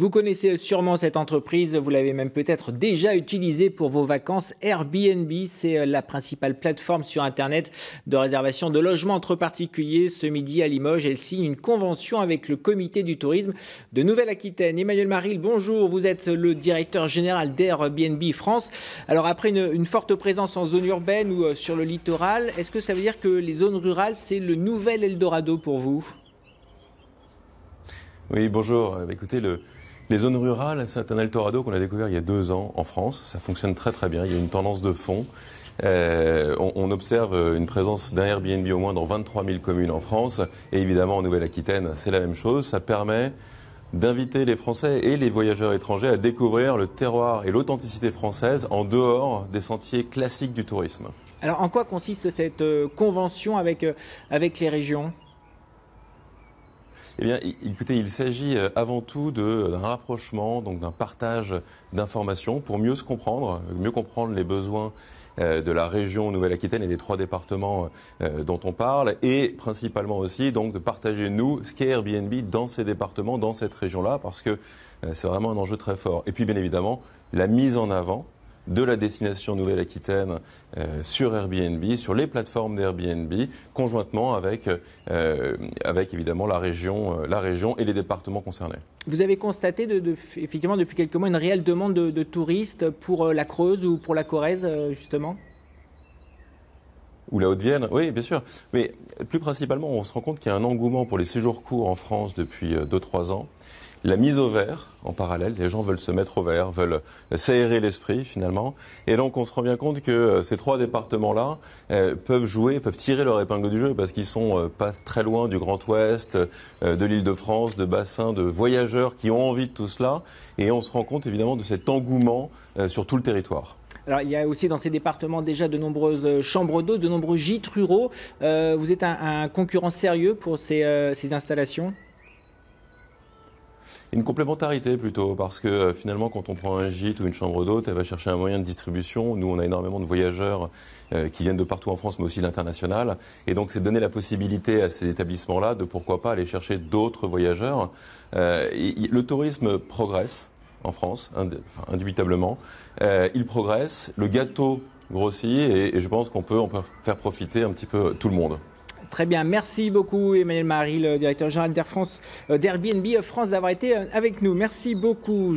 Vous connaissez sûrement cette entreprise, vous l'avez même peut-être déjà utilisée pour vos vacances. Airbnb, c'est euh, la principale plateforme sur Internet de réservation de logements entre particuliers. Ce midi à Limoges, elle signe une convention avec le comité du tourisme de Nouvelle-Aquitaine. Emmanuel Maril, bonjour, vous êtes le directeur général d'Airbnb France. Alors après une, une, forte présence en zone urbaine ou euh, sur le littoral, est-ce que ça veut dire que les zones rurales, c'est le nouvel Eldorado pour vous oui, bonjour. Écoutez, le, les zones rurales, c'est un Eldorado qu'on a découvert il y a deux ans en France. Ça fonctionne très très bien. Il y a une tendance de fond. Euh, on, observe euh, une présence d'un Airbnb au moins dans 23 000 communes en France. Et évidemment, en Nouvelle-Aquitaine, c'est la même chose. Ça permet d'inviter les Français et les voyageurs étrangers à découvrir le terroir et l'authenticité française en dehors des sentiers classiques du tourisme. Alors en quoi consiste cette euh, convention avec les régions eh bien, écoutez, il s'agit euh, avant tout d'un rapprochement, donc d'un partage d'informations pour mieux se comprendre, mieux comprendre les besoins euh, de la région Nouvelle-Aquitaine et des trois départements euh, dont on parle, et principalement aussi de partager nous ce qu'est Airbnb dans ces départements, dans cette région-là, parce que c'est vraiment un enjeu très fort. Et puis bien évidemment la mise en avant de la destination Nouvelle-Aquitaine euh, sur Airbnb, sur les plateformes d'Airbnb, conjointement avec, euh, avec évidemment la région, euh, la région et les départements concernés. Vous avez constaté de, effectivement depuis quelques mois une réelle demande de, de touristes pour la Creuse ou pour la Corrèze, justement ou la Haute-Vienne, oui, bien sûr. Mais plus principalement, on se rend compte qu'il y a un engouement pour les séjours courts en France depuis 2-3 ans la mise au vert en parallèle. Les gens veulent se mettre au vert, veulent s'aérer l'esprit finalement. Et donc on se rend bien compte que euh, ces trois départements-là euh, peuvent jouer, peuvent tirer leur épingle du jeu parce qu'ils sont euh, pas très loin du Grand Ouest, de l'Île-de-France, de bassins, de voyageurs qui ont envie de tout cela. Et on se rend compte évidemment de cet engouement sur tout le territoire. Alors, il y a aussi dans ces départements déjà de nombreuses chambres d'eau, de nombreux gîtes ruraux. vous êtes un, concurrent sérieux pour ces installations une complémentarité plutôt, parce que euh, finalement, quand on prend un gîte ou une chambre d'hôte, elle va chercher un moyen de distribution. Nous, on a énormément de voyageurs euh, qui viennent de partout en France, mais aussi l'international. Et donc, c'est donner la possibilité à ces établissements-là de pourquoi pas aller chercher d'autres voyageurs. Euh, le tourisme progresse en France, indubitablement. il progresse, le gâteau grossit, et je pense qu'on peut en faire profiter un petit peu tout le monde. Très bien, merci beaucoup Emmanuel Marie, le directeur général d'Air France, euh, d'Airbnb euh, France, d'avoir été euh, avec nous. Merci beaucoup.